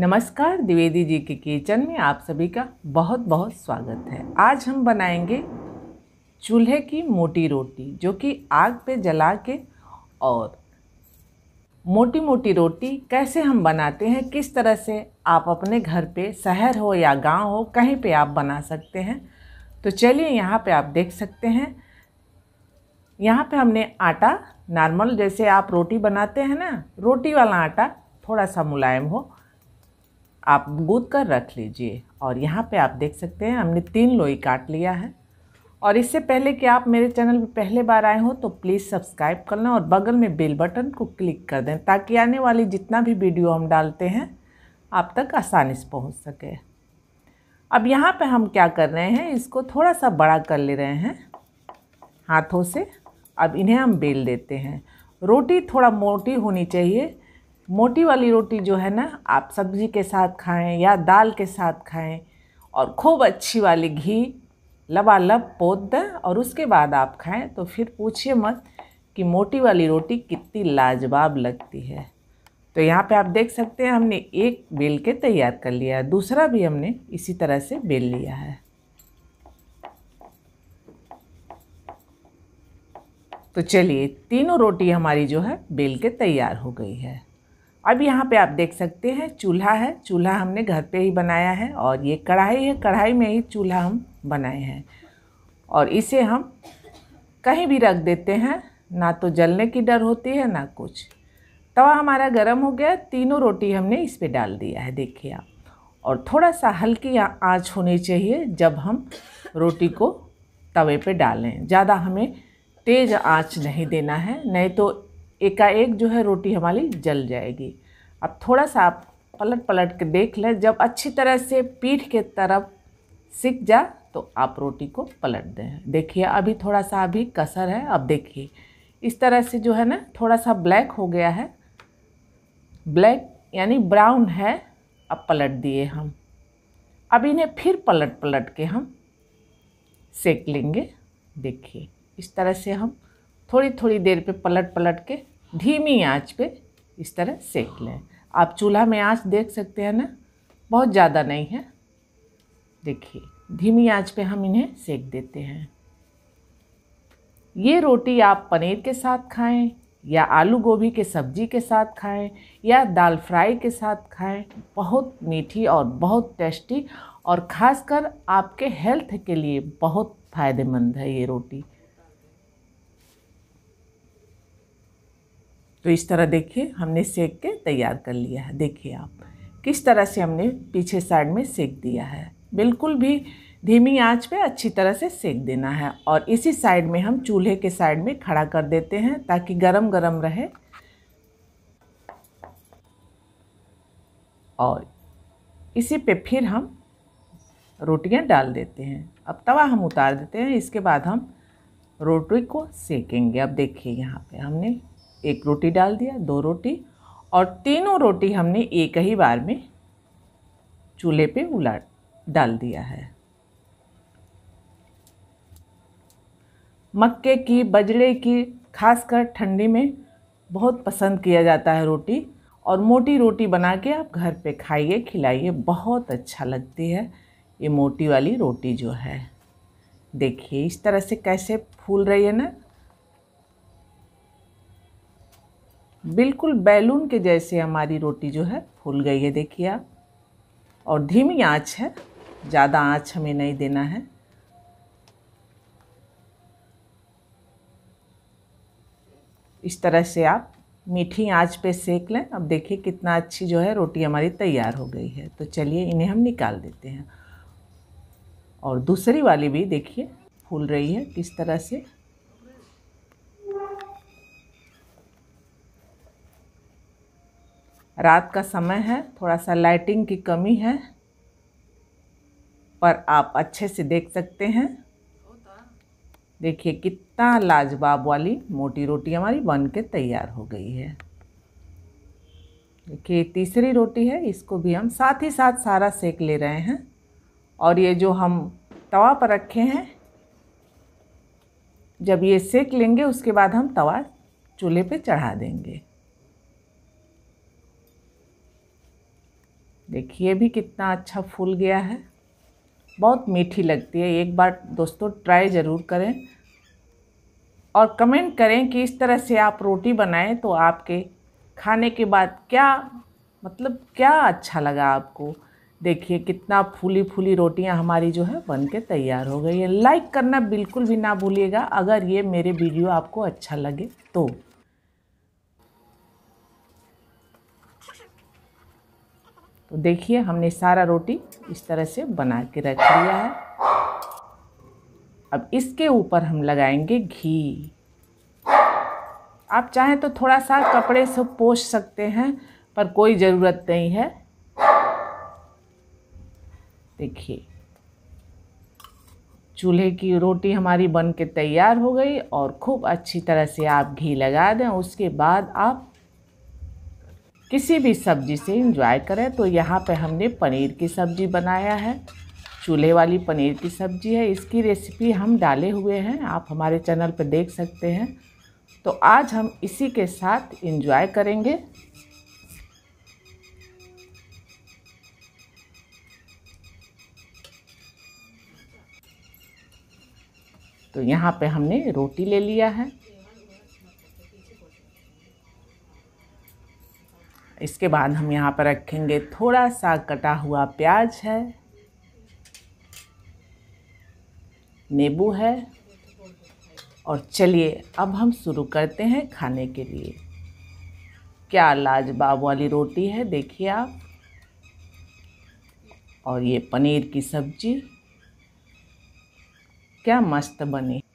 नमस्कार द्विवेदी जी के किचन में आप सभी का बहुत बहुत स्वागत है आज हम बनाएंगे चूल्हे की मोटी रोटी जो कि आग पे जला के और मोटी मोटी रोटी कैसे हम बनाते हैं किस तरह से आप अपने घर पे शहर हो या गांव हो कहीं पे आप बना सकते हैं तो चलिए यहाँ पे आप देख सकते हैं यहाँ पे हमने आटा नॉर्मल जैसे आप रोटी बनाते हैं ना रोटी वाला आटा थोड़ा सा मुलायम हो आप गूद कर रख लीजिए और यहाँ पे आप देख सकते हैं हमने तीन लोई काट लिया है और इससे पहले कि आप मेरे चैनल पर पहले बार आए हो तो प्लीज़ सब्सक्राइब कर लें और बगल में बेल बटन को क्लिक कर दें ताकि आने वाली जितना भी वीडियो हम डालते हैं आप तक आसानी से पहुँच सके अब यहाँ पे हम क्या कर रहे हैं इसको थोड़ा सा बड़ा कर ले रहे हैं हाथों से अब इन्हें हम बेल देते हैं रोटी थोड़ा मोटी होनी चाहिए मोटी वाली रोटी जो है ना आप सब्ज़ी के साथ खाएं या दाल के साथ खाएं और खूब अच्छी वाली घी लबालब पोत दें और उसके बाद आप खाएं तो फिर पूछिए मत कि मोटी वाली रोटी कितनी लाजवाब लगती है तो यहाँ पे आप देख सकते हैं हमने एक बेल के तैयार कर लिया है दूसरा भी हमने इसी तरह से बेल लिया है तो चलिए तीनों रोटी हमारी जो है बेल के तैयार हो गई है अब यहाँ पे आप देख सकते हैं चूल्हा है चूल्हा हमने घर पे ही बनाया है और ये कढ़ाई है कढ़ाई में ही चूल्हा हम बनाए हैं और इसे हम कहीं भी रख देते हैं ना तो जलने की डर होती है ना कुछ तवा हमारा गर्म हो गया तीनों रोटी हमने इस पर डाल दिया है देखिए आप और थोड़ा सा हल्की आँच होनी चाहिए जब हम रोटी को तवे पे डालें ज़्यादा हमें तेज़ आँच नहीं देना है नहीं तो एकाएक जो है रोटी हमारी जल जाएगी अब थोड़ा सा आप पलट पलट के देख लें जब अच्छी तरह से पीठ के तरफ सिक जा तो आप रोटी को पलट दें देखिए अभी थोड़ा सा अभी कसर है अब देखिए इस तरह से जो है ना थोड़ा सा ब्लैक हो गया है ब्लैक यानी ब्राउन है अब पलट दिए हम अब इन्हें फिर पलट पलट के हम सेक लेंगे देखिए इस तरह से हम थोड़ी थोड़ी देर पे पलट पलट के धीमी आंच पे इस तरह सेक लें आप चूल्हा में आंच देख सकते हैं ना बहुत ज़्यादा नहीं है देखिए धीमी आंच पे हम इन्हें सेक देते हैं ये रोटी आप पनीर के साथ खाएं या आलू गोभी के सब्जी के साथ खाएं या दाल फ्राई के साथ खाएं बहुत मीठी और बहुत टेस्टी और ख़ासकर आपके हेल्थ के लिए बहुत फ़ायदेमंद है ये रोटी तो इस तरह देखिए हमने सेक के तैयार कर लिया है देखिए आप किस तरह से हमने पीछे साइड में सेक दिया है बिल्कुल भी धीमी आंच पे अच्छी तरह से सेक देना है और इसी साइड में हम चूल्हे के साइड में खड़ा कर देते हैं ताकि गरम गरम रहे और इसी पे फिर हम रोटियां डाल देते हैं अब तवा हम उतार देते हैं इसके बाद हम रोटी को सेकेंगे अब देखिए यहाँ पे हमने एक रोटी डाल दिया दो रोटी और तीनों रोटी हमने एक ही बार में चूल्हे पे उला डाल दिया है मक्के की बजरे की खासकर ठंडी में बहुत पसंद किया जाता है रोटी और मोटी रोटी बना के आप घर पे खाइए खिलाइए बहुत अच्छा लगती है ये मोटी वाली रोटी जो है देखिए इस तरह से कैसे फूल रही है ना बिल्कुल बैलून के जैसे हमारी रोटी जो है फूल गई है देखिए आप और धीमी आंच है ज़्यादा आंच हमें नहीं देना है इस तरह से आप मीठी आंच पे सेक लें अब देखिए कितना अच्छी जो है रोटी हमारी तैयार हो गई है तो चलिए इन्हें हम निकाल देते हैं और दूसरी वाली भी देखिए फूल रही है किस तरह से रात का समय है थोड़ा सा लाइटिंग की कमी है पर आप अच्छे से देख सकते हैं देखिए कितना लाजवाब वाली मोटी रोटी हमारी बन के तैयार हो गई है देखिए तीसरी रोटी है इसको भी हम साथ ही साथ सारा सेक ले रहे हैं और ये जो हम तवा पर रखे हैं जब ये सेक लेंगे उसके बाद हम तवा चूल्हे पे चढ़ा देंगे देखिए भी कितना अच्छा फूल गया है बहुत मीठी लगती है एक बार दोस्तों ट्राई ज़रूर करें और कमेंट करें कि इस तरह से आप रोटी बनाएं तो आपके खाने के बाद क्या मतलब क्या अच्छा लगा आपको देखिए कितना फूली फूली रोटियां हमारी जो है बन के तैयार हो गई है लाइक करना बिल्कुल भी ना भूलिएगा अगर ये मेरे वीडियो आपको अच्छा लगे तो तो देखिए हमने सारा रोटी इस तरह से बना के रख लिया है अब इसके ऊपर हम लगाएंगे घी आप चाहें तो थोड़ा सा कपड़े से पोष सकते हैं पर कोई ज़रूरत नहीं है देखिए चूल्हे की रोटी हमारी बन के तैयार हो गई और खूब अच्छी तरह से आप घी लगा दें उसके बाद आप किसी भी सब्जी से इंजॉय करें तो यहाँ पे हमने पनीर की सब्ज़ी बनाया है चूल्हे वाली पनीर की सब्ज़ी है इसकी रेसिपी हम डाले हुए हैं आप हमारे चैनल पर देख सकते हैं तो आज हम इसी के साथ इंजॉय करेंगे तो यहाँ पे हमने रोटी ले लिया है इसके बाद हम यहाँ पर रखेंगे थोड़ा सा कटा हुआ प्याज है नींबू है और चलिए अब हम शुरू करते हैं खाने के लिए क्या लाजवाब वाली रोटी है देखिए आप और ये पनीर की सब्जी क्या मस्त बनी